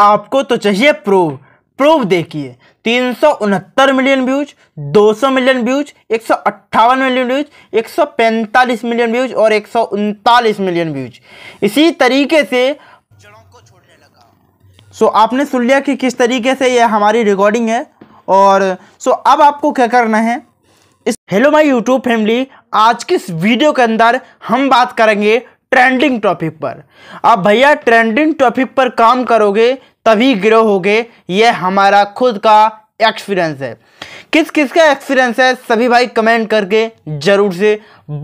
आपको तो चाहिए प्रूव प्रूव देखिए तीन सौ उनहत्तर मिलियन व्यूज 200 मिलियन व्यूज एक सौ अट्ठावन मिलियन व्यूज एक सौ पैंतालीस मिलियन व्यूज और एक सौ उनतालीस मिलियन व्यूज इसी तरीके से जड़ों को छोड़ने लगा सो so, आपने सुन लिया कि किस तरीके से यह हमारी रिकॉर्डिंग है और सो so, अब आपको क्या करना है इस हेलो माय यूट्यूब फैमिली आज की इस वीडियो के अंदर हम बात करेंगे ट्रेंडिंग टॉपिक पर अब भैया ट्रेंडिंग टॉपिक पर काम करोगे तभी ग्रो होगे यह हमारा खुद का एक्सपीरियंस है किस किस का एक्सपीरियंस है सभी भाई कमेंट करके ज़रूर से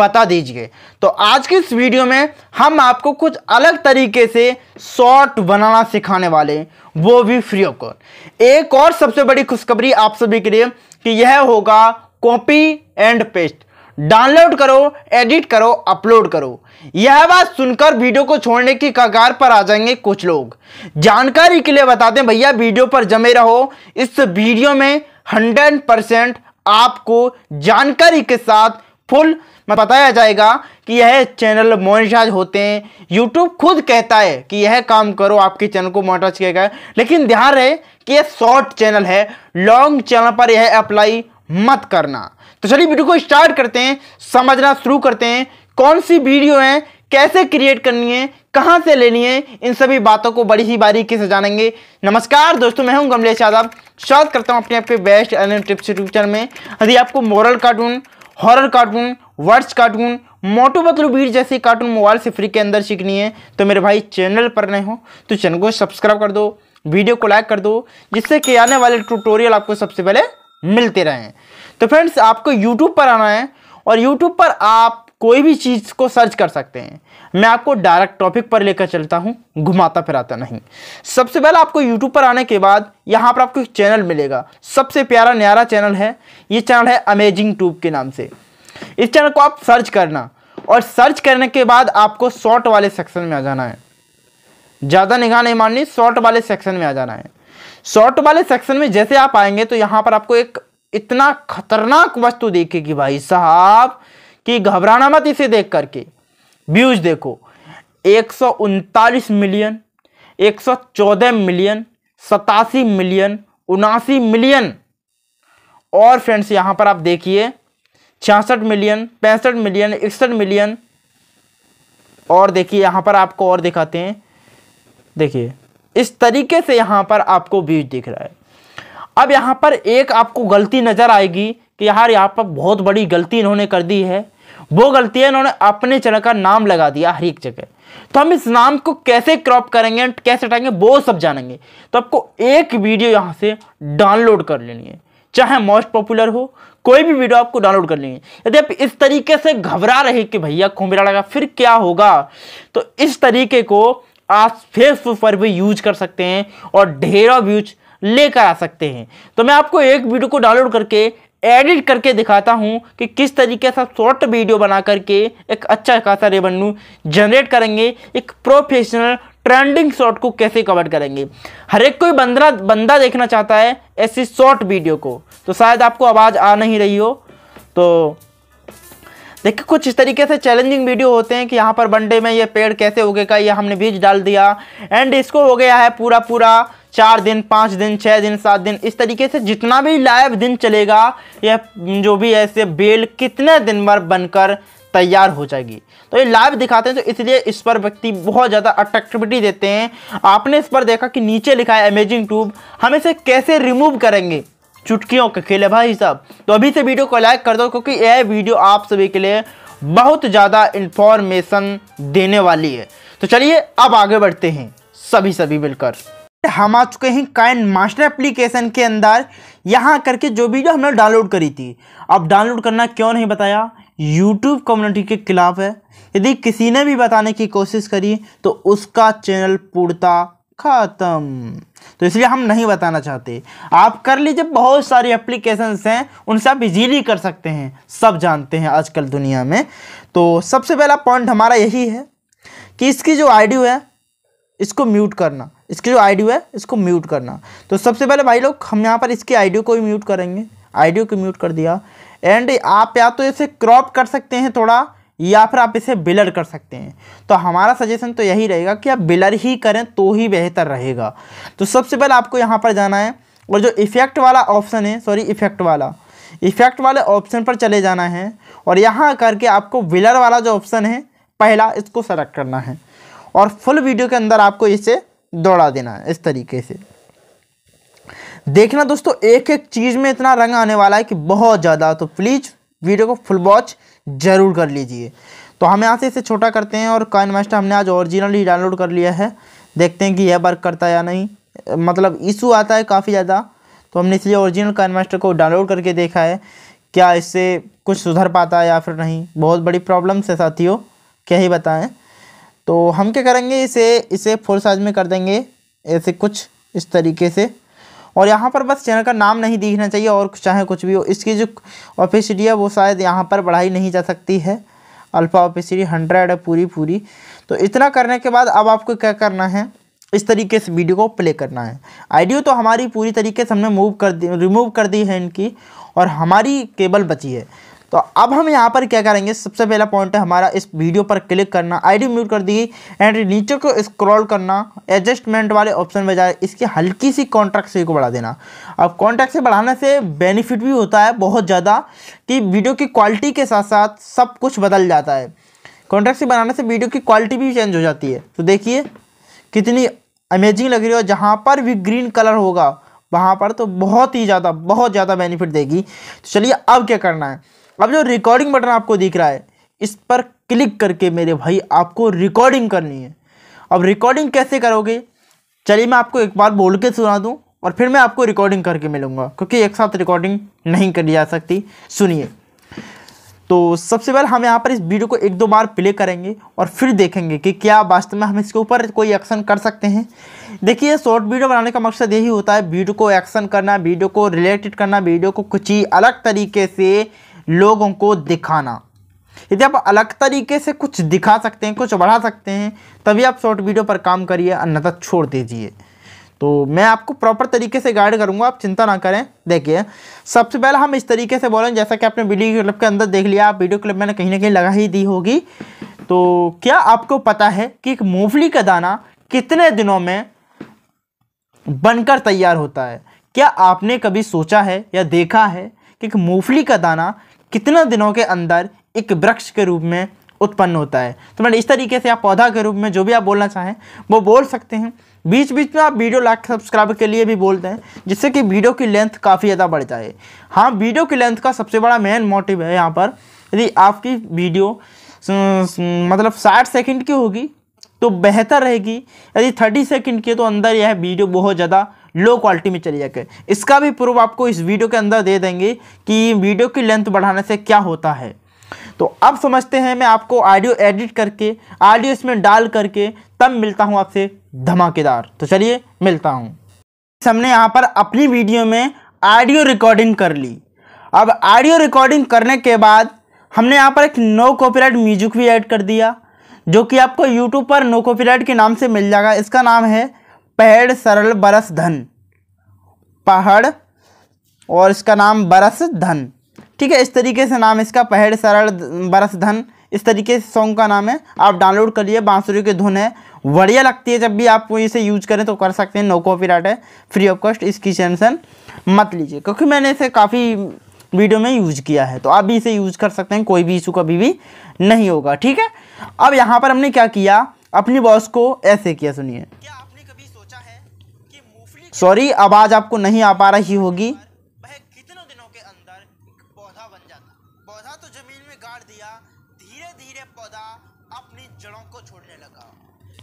बता दीजिए तो आज के इस वीडियो में हम आपको कुछ अलग तरीके से शॉर्ट बनाना सिखाने वाले हैं वो भी फ्री ऑफ कॉस्ट एक और सबसे बड़ी खुशखबरी आप सभी के लिए कि यह होगा कॉपी एंड पेस्ट डाउनलोड करो एडिट करो अपलोड करो यह बात सुनकर वीडियो को छोड़ने की कगार पर आ जाएंगे कुछ लोग जानकारी के लिए बताते हैं भैया वीडियो पर जमे रहो इस वीडियो में हंड्रेड परसेंट आपको जानकारी के साथ फुल मतलब बताया जाएगा कि यह चैनल मोनिटाइज होते हैं यूट्यूब खुद कहता है कि यह काम करो आपके चैनल को मोनिटाइज किया गया लेकिन ध्यान रहे कि यह शॉर्ट चैनल है लॉन्ग चैनल पर यह अप्लाई मत करना तो चलिए वीडियो को स्टार्ट करते हैं समझना शुरू करते हैं कौन सी वीडियो है कैसे क्रिएट करनी है कहाँ से लेनी है इन सभी बातों को बड़ी ही बारीकी से जानेंगे नमस्कार दोस्तों मैं हूं गमलेश यादव स्वागत करता हूं अपने आपके best earning tips YouTube channel में यदि आपको moral cartoon horror cartoon words cartoon मोटो बतलू बीट जैसे कार्टून मोबाइल से फ्री के अंदर सीखनी है तो मेरे भाई चैनल पर नहीं हो तो चैनल को सब्सक्राइब कर दो वीडियो को लाइक कर दो जिससे कि आने वाले ट्यूटोरियल आपको सबसे पहले मिलते रहें तो फ्रेंड्स आपको यूट्यूब पर आना है और यूट्यूब पर आप कोई भी चीज़ को सर्च कर सकते हैं मैं आपको डायरेक्ट टॉपिक पर लेकर चलता हूँ घुमाता फिराता नहीं सबसे पहले आपको यूट्यूब पर आने के बाद यहाँ पर आपको एक चैनल मिलेगा सबसे प्यारा न्यारा चैनल है ये चैनल है अमेजिंग ट्यूब के नाम से इस चैनल को आप सर्च करना और सर्च करने के बाद आपको शॉर्ट वाले सेक्शन में आ जाना है ज़्यादा निगाह नहीं माननी शॉर्ट वाले सेक्शन में आ जाना है शॉर्ट वाले सेक्शन में जैसे आप आएंगे तो यहाँ पर आपको एक इतना खतरनाक वस्तु देखेगी भाई साहब कि घबराना मत इसे देख करके व्यूज देखो एक मिलियन एक मिलियन सतासी मिलियन उनासी मिलियन और फ्रेंड्स यहां पर आप देखिए छियासठ मिलियन पैंसठ मिलियन इकसठ मिलियन और देखिए यहां पर आपको और दिखाते हैं देखिए इस तरीके से यहां पर आपको व्यूज दिख रहा है अब यहाँ पर एक आपको गलती नज़र आएगी कि यार यहाँ पर बहुत बड़ी गलती इन्होंने कर दी है वो है इन्होंने अपने चैनल का नाम लगा दिया हर एक जगह तो हम इस नाम को कैसे क्रॉप करेंगे कैसे हटाएंगे वो सब जानेंगे तो आपको एक वीडियो यहाँ से डाउनलोड कर लेनी है चाहे मोस्ट पॉपुलर हो कोई भी वीडियो आपको डाउनलोड कर लेंगे यदि आप इस तरीके से घबरा रहे कि भैया खुमरा लगा फिर क्या होगा तो इस तरीके को आप फेसबुक पर भी यूज कर सकते हैं और ढेरों व्यूज लेकर आ सकते हैं तो मैं आपको एक वीडियो को डाउनलोड करके एडिट करके दिखाता हूं कि किस तरीके से शॉर्ट वीडियो बना करके एक अच्छा खासा रेवेन्यू जनरेट करेंगे एक प्रोफेशनल ट्रेंडिंग शॉर्ट को कैसे कवर करेंगे हर एक कोई बंदा बंदा देखना चाहता है ऐसी शॉर्ट वीडियो को तो शायद आपको आवाज़ आ नहीं रही हो तो देखिए कुछ इस तरीके से चैलेंजिंग वीडियो होते हैं कि यहाँ पर बंडे में ये पेड़ कैसे उगेगा ये हमने बीज डाल दिया एंड इसको हो गया है पूरा पूरा चार दिन पाँच दिन छः दिन सात दिन इस तरीके से जितना भी लाइव दिन चलेगा यह जो भी ऐसे बेल कितने दिन भर बनकर तैयार हो जाएगी तो ये लाइव दिखाते हैं तो इसलिए इस पर व्यक्ति बहुत ज़्यादा अट्रैक्टिविटी देते हैं आपने इस पर देखा कि नीचे लिखा है अमेजिंग ट्यूब हम इसे कैसे रिमूव करेंगे चुटकियों के खेले भाई साहब तो अभी से वीडियो को लाइक कर दो क्योंकि यह वीडियो आप सभी के लिए बहुत ज़्यादा इन्फॉर्मेशन देने वाली है तो चलिए अब आगे बढ़ते हैं सभी सभी मिलकर हम आ चुके हैं काइन मास्टर एप्लीकेशन के अंदर यहाँ करके जो वीडियो हमने डाउनलोड करी थी अब डाउनलोड करना क्यों नहीं बताया यूट्यूब कम्युनिटी के खिलाफ है यदि किसी ने भी बताने की कोशिश करी तो उसका चैनल पूर्णता ख़त्म तो इसलिए हम नहीं बताना चाहते आप कर लीजिए बहुत सारी एप्लीकेशंस हैं उनसे आप इजीली कर सकते हैं सब जानते हैं आजकल दुनिया में तो सबसे पहला पॉइंट हमारा यही है कि इसकी जो आईडी है इसको म्यूट करना इसकी जो आईडी है इसको म्यूट करना तो सबसे पहले भाई लोग हम यहाँ पर इसकी आईडी को ही म्यूट करेंगे आईडी को म्यूट कर दिया एंड आप या तो इसे क्रॉप कर सकते हैं थोड़ा या फिर आप इसे बिलर कर सकते हैं तो हमारा सजेशन तो यही रहेगा कि आप बिलर ही करें तो ही बेहतर रहेगा तो सबसे पहले आपको यहाँ पर जाना है और जो इफ़ेक्ट वाला ऑप्शन है सॉरी इफ़ेक्ट वाला इफ़ेक्ट वाले ऑप्शन पर चले जाना है और यहाँ करके आपको बिलर वाला जो ऑप्शन है पहला इसको सेलेक्ट करना है और फुल वीडियो के अंदर आपको इसे दौड़ा देना इस तरीके से देखना दोस्तों एक एक चीज़ में इतना रंग आने वाला है कि बहुत ज़्यादा तो प्लीज़ वीडियो को फुल वॉच ज़रूर कर लीजिए तो हम यहाँ से इसे छोटा करते हैं और काइन मास्टर हमने आज ओरिजिनल ही डाउनलोड कर लिया है देखते हैं कि यह वर्क करता है या नहीं मतलब इशू आता है काफ़ी ज़्यादा तो हमने इसलिए ओरिजिनल काइन मास्टर को डाउनलोड करके देखा है क्या इससे कुछ सुधर पाता है या फिर नहीं बहुत बड़ी प्रॉब्लम्स है साथियों क्या ही बताएँ तो हम क्या करेंगे इसे इसे फुल साइज में कर देंगे ऐसे कुछ इस तरीके से और यहाँ पर बस चैनल का नाम नहीं दिखना चाहिए और चाहे कुछ भी हो इसकी जो ऑफिसिटी है वो शायद यहाँ पर बढ़ाई नहीं जा सकती है अल्फ़ा ऑफिसिटी हंड्रेड है पूरी पूरी तो इतना करने के बाद अब आपको क्या करना है इस तरीके से वीडियो को प्ले करना है आइडियो तो हमारी पूरी तरीके से हमने मूव कर दी रिमूव कर दी है इनकी और हमारी केबल बची है तो अब हम यहाँ पर क्या करेंगे सबसे पहला पॉइंट है हमारा इस वीडियो पर क्लिक करना आईडी म्यूट कर दी एंड नीचे को स्क्रॉल करना एडजस्टमेंट वाले ऑप्शन बजाय इसकी हल्की सी कॉन्ट्रैक्ट से को बढ़ा देना अब कॉन्ट्रैक्ट से बढ़ाने से बेनिफिट भी होता है बहुत ज़्यादा कि वीडियो की क्वालिटी के साथ साथ सब कुछ बदल जाता है कॉन्ट्रैक्ट से बनाने से वीडियो की क्वालिटी भी चेंज हो जाती है तो देखिए कितनी अमेजिंग लग रही हो जहाँ पर भी ग्रीन कलर होगा वहाँ पर तो बहुत ही ज़्यादा बहुत ज़्यादा बेनिफिट देगी तो चलिए अब क्या करना है अब जो रिकॉर्डिंग बटन आपको दिख रहा है इस पर क्लिक करके मेरे भाई आपको रिकॉर्डिंग करनी है अब रिकॉर्डिंग कैसे करोगे चलिए मैं आपको एक बार बोल के सुना दूँ और फिर मैं आपको रिकॉर्डिंग करके मिलूँगा क्योंकि एक साथ रिकॉर्डिंग नहीं करी जा सकती सुनिए तो सबसे पहले हम यहाँ पर इस वीडियो को एक दो बार प्ले करेंगे और फिर देखेंगे कि क्या वास्तव में हम इसके ऊपर कोई एक्शन कर सकते हैं देखिए शॉर्ट वीडियो बनाने का मकसद यही होता है वीडियो को एक्शन करना वीडियो को रिलेटेड करना वीडियो को कुछ ही अलग तरीके से लोगों को दिखाना यदि आप अलग तरीके से कुछ दिखा सकते हैं कुछ बढ़ा सकते हैं तभी आप शॉर्ट वीडियो पर काम करिए अन्यथा छोड़ दीजिए तो मैं आपको प्रॉपर तरीके से गाइड करूंगा आप चिंता ना करें देखिए सबसे पहले हम इस तरीके से बोलें जैसा कि आपने वीडियो क्लिप के अंदर देख लिया आप वीडियो क्लिप मैंने कहीं ना कहीं लगा ही दी होगी तो क्या आपको पता है कि एक मूंगफली का दाना कितने दिनों में बनकर तैयार होता है क्या आपने कभी सोचा है या देखा है कि मूंगफली का दाना कितना दिनों के अंदर एक वृक्ष के रूप में उत्पन्न होता है तो मैंने इस तरीके से आप पौधा के रूप में जो भी आप बोलना चाहें वो बोल सकते हैं बीच बीच में आप वीडियो लाइक सब्सक्राइब के लिए भी बोलते हैं जिससे कि वीडियो की लेंथ काफ़ी ज़्यादा बढ़ जाए हाँ वीडियो की लेंथ का सबसे बड़ा मेन मोटिव है यहाँ पर यदि आपकी वीडियो मतलब साठ सेकंड की होगी तो बेहतर रहेगी यदि थर्टी सेकेंड की तो अंदर यह वीडियो बहुत ज़्यादा लो क्वालिटी में चली जाकर इसका भी प्रूफ आपको इस वीडियो के अंदर दे देंगे कि वीडियो की लेंथ बढ़ाने से क्या होता है तो अब समझते हैं मैं आपको ऑडियो एडिट करके ऑडियो इसमें डाल करके तब मिलता हूँ आपसे धमाकेदार तो चलिए मिलता हूँ हमने यहाँ पर अपनी वीडियो में ऑडियो रिकॉर्डिंग कर ली अब ऑडियो रिकॉर्डिंग करने के बाद हमने यहाँ पर एक नो कॉपीराइट म्यूजिक भी ऐड कर दिया जो कि आपको यूट्यूब पर नो कॉपीराइट के नाम से मिल जाएगा इसका नाम है पहड़ सरल बरस धन पहाड़ और इसका नाम बरस धन ठीक है इस तरीके से नाम इसका पहड़ सरल बरस धन इस तरीके से सॉन्ग का नाम है आप डाउनलोड करिए बांसुरी की धुन है बढ़िया लगती है जब भी आप इसे यूज करें तो कर सकते हैं नो कॉपीराइट है फ्री ऑफ कॉस्ट इसकी टेंशन मत लीजिए क्योंकि मैंने इसे काफ़ी वीडियो में यूज किया है तो आप भी इसे यूज कर सकते हैं कोई भी इशू कभी भी नहीं होगा ठीक है अब यहाँ पर हमने क्या किया अपनी बॉस को ऐसे किया सुनिए सॉरी आवाज आपको नहीं आ पा रही होगी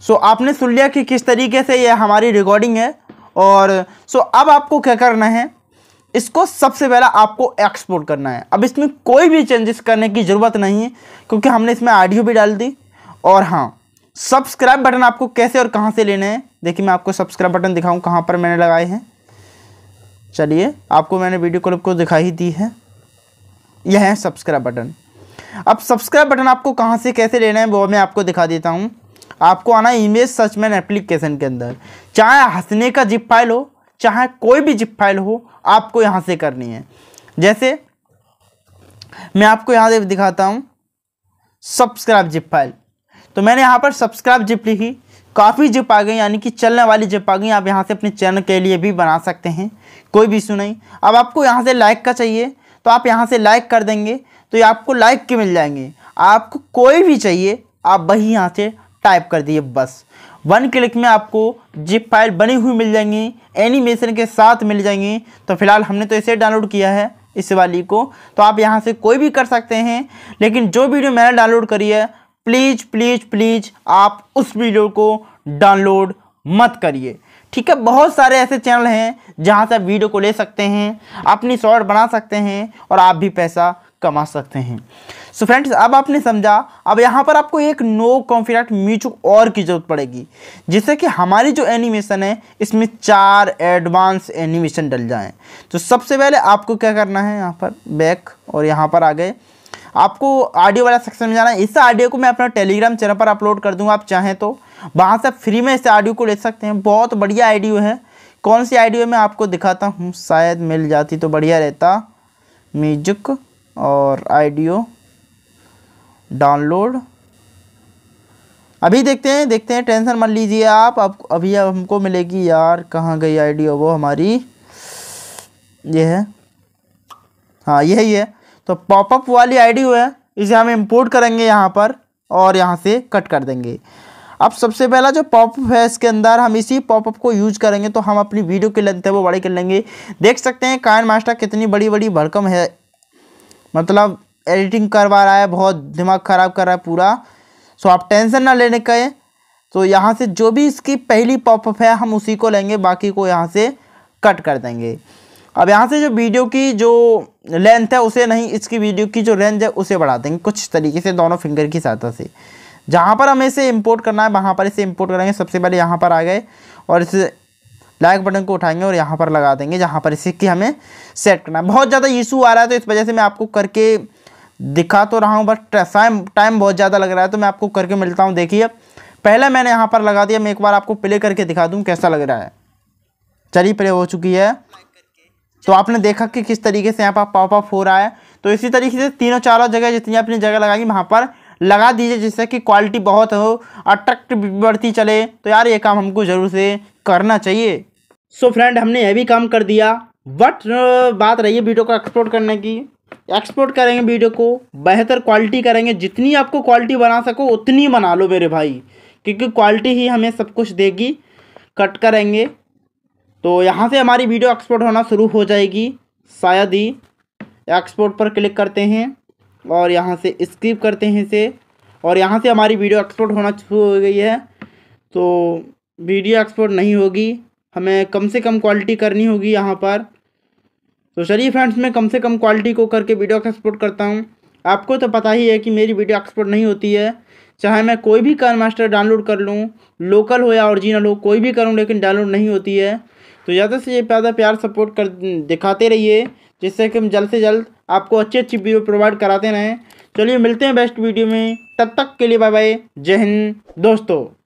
सो तो so, आपने सुन लिया कि किस तरीके से ये हमारी रिकॉर्डिंग है और सो so, अब आपको क्या करना है इसको सबसे पहला आपको एक्सपोर्ट करना है अब इसमें कोई भी चेंजेस करने की ज़रूरत नहीं है क्योंकि हमने इसमें ऑडियो भी डाल दी और हाँ सब्सक्राइब बटन आपको कैसे और कहाँ से लेने हैं देखिए मैं आपको सब्सक्राइब बटन दिखाऊँ कहाँ पर मैंने लगाए हैं चलिए आपको मैंने वीडियो क्लिप को दिखाई दी है यह है सब्सक्राइब बटन अब सब्सक्राइब बटन आपको कहाँ से कैसे लेना है वो मैं आपको दिखा देता हूँ आपको आना इमेज सर्च मैन एप्लीकेशन के अंदर चाहे हंसने का जिप फाइल हो चाहे कोई भी जिप फाइल हो आपको यहाँ से करनी है जैसे मैं आपको यहाँ से दिखाता हूँ सब्सक्राइब जिप फाइल तो मैंने यहाँ पर सब्सक्राइब जिप लिखी काफ़ी जिप आ गई यानी कि चलने वाली जिप आ गई आप यहाँ से अपने चैनल के लिए भी बना सकते हैं कोई भी इशू नहीं अब आपको यहाँ से लाइक का चाहिए तो आप यहाँ से लाइक कर देंगे तो ये आपको लाइक के मिल जाएंगे आपको कोई भी चाहिए आप वही यहाँ से टाइप कर दिए बस वन क्लिक में आपको जिप फाइल बनी हुई मिल जाएंगी एनिमेशन के साथ मिल जाएंगी तो फिलहाल हमने तो इसे डाउनलोड किया है इस वाली को तो आप यहाँ से कोई भी कर सकते हैं लेकिन जो वीडियो मैंने डाउनलोड करी है प्लीज़ प्लीज़ प्लीज़ आप उस वीडियो को डाउनलोड मत करिए ठीक है बहुत सारे ऐसे चैनल हैं जहाँ से आप वीडियो को ले सकते हैं अपनी शॉर्ट बना सकते हैं और आप भी पैसा कमा सकते हैं सो so फ्रेंड्स अब आपने समझा अब यहाँ पर आपको एक नो कॉन्फिडेंट म्यूचुअल और की जरूरत पड़ेगी जिससे कि हमारी जो एनिमेशन है इसमें चार एडवांस एनिमेशन डल जाए तो सबसे पहले आपको क्या करना है यहाँ पर बैक और यहाँ पर आ गए आपको ऑडियो वाला सेक्शन में जाना है इस ऑडियो को मैं अपना टेलीग्राम चैनल पर अपलोड कर दूंगा आप चाहें तो वहाँ से फ्री में इस ऑडियो को ले सकते हैं बहुत बढ़िया ऑडियो है कौन सी आइडियो मैं आपको दिखाता हूँ शायद मिल जाती तो बढ़िया रहता म्यूजिक और आईडियो डाउनलोड अभी देखते हैं देखते हैं टेंशन मत लीजिए आप अब अभी अब हमको मिलेगी यार कहाँ गई आईडियो वो हमारी ये है हाँ यही है तो पॉपअप वाली आईडी है इसे हम इंपोर्ट करेंगे यहाँ पर और यहाँ से कट कर देंगे अब सबसे पहला जो पॉपअप है इसके अंदर हम इसी पॉपअप को यूज करेंगे तो हम अपनी वीडियो की लेंथ है वो बड़ी कर लेंगे देख सकते हैं कायन मास्टर कितनी बड़ी बड़ी भड़कम है मतलब एडिटिंग करवा रहा है बहुत दिमाग ख़राब कर रहा है पूरा सो आप टेंशन ना लेने का है तो यहाँ से जो भी इसकी पहली पॉपअप है हम उसी को लेंगे बाकी को यहाँ से कट कर देंगे अब यहाँ से जो वीडियो की जो लेंथ है उसे नहीं इसकी वीडियो की जो रेंज है उसे बढ़ा देंगे कुछ तरीके से दोनों फिंगर की सहायता से जहाँ पर हमें इसे इम्पोर्ट करना है वहाँ पर इसे इम्पोर्ट करेंगे सबसे पहले यहाँ पर आ गए और इसे लाइक बटन को उठाएंगे और यहाँ पर लगा देंगे जहाँ पर इसे कि हमें सेट करना है बहुत ज़्यादा इशू आ रहा है तो इस वजह से मैं आपको करके दिखा तो रहा हूँ बट टाइम टाइम बहुत ज़्यादा लग रहा है तो मैं आपको करके मिलता हूँ देखिए पहले मैंने यहाँ पर लगा दिया मैं एक बार आपको प्ले करके दिखा दूँ कैसा लग रहा है चलिए प्ले हो चुकी है तो आपने देखा कि किस तरीके से यहाँ पर पॉपअप हो रहा है तो इसी तरीके से तीनों चारों जगह जितनी अपनी जगह लगाएंगी वहाँ पर लगा दीजिए जिससे कि क्वालिटी बहुत हो अट्रैक्ट बढ़ती चले तो यार ये काम हमको ज़रूर से करना चाहिए सो so फ्रेंड हमने यह भी काम कर दिया बट uh, बात रही है वीडियो को एक्सपोर्ट करने की एक्सपोर्ट करेंगे वीडियो को बेहतर क्वालिटी करेंगे जितनी आपको क्वालिटी बना सको उतनी बना लो मेरे भाई क्योंकि क्वालिटी ही हमें सब कुछ देगी कट करेंगे तो यहाँ से हमारी वीडियो एक्सपोर्ट होना शुरू हो जाएगी शायद ही एक्सपोर्ट पर क्लिक करते हैं और यहाँ से स्किप करते हैं इसे और यहाँ से हमारी वीडियो एक्सपोर्ट होना शुरू हो गई है तो वीडियो एक्सपोर्ट नहीं होगी हमें कम से कम क्वालिटी करनी होगी यहाँ पर तो चलिए फ्रेंड्स मैं कम से कम क्वालिटी को करके वीडियो एक्सपोर्ट करता हूँ आपको तो पता ही है कि मेरी वीडियो एक्सपोर्ट नहीं होती है चाहे मैं कोई भी कर मास्टर डाउनलोड कर लूँ लोकल हो या ओरिजिनल हो कोई भी करूँ लेकिन डाउनलोड नहीं होती है तो ज़्यादा से ज़्यादा प्यार सपोर्ट कर दिखाते रहिए जिससे कि हम जल्द से जल्द आपको अच्छी अच्छी वीडियो प्रोवाइड कराते रहें चलिए मिलते हैं बेस्ट वीडियो में तब तक के लिए बाय बाय जय हिंद दोस्तों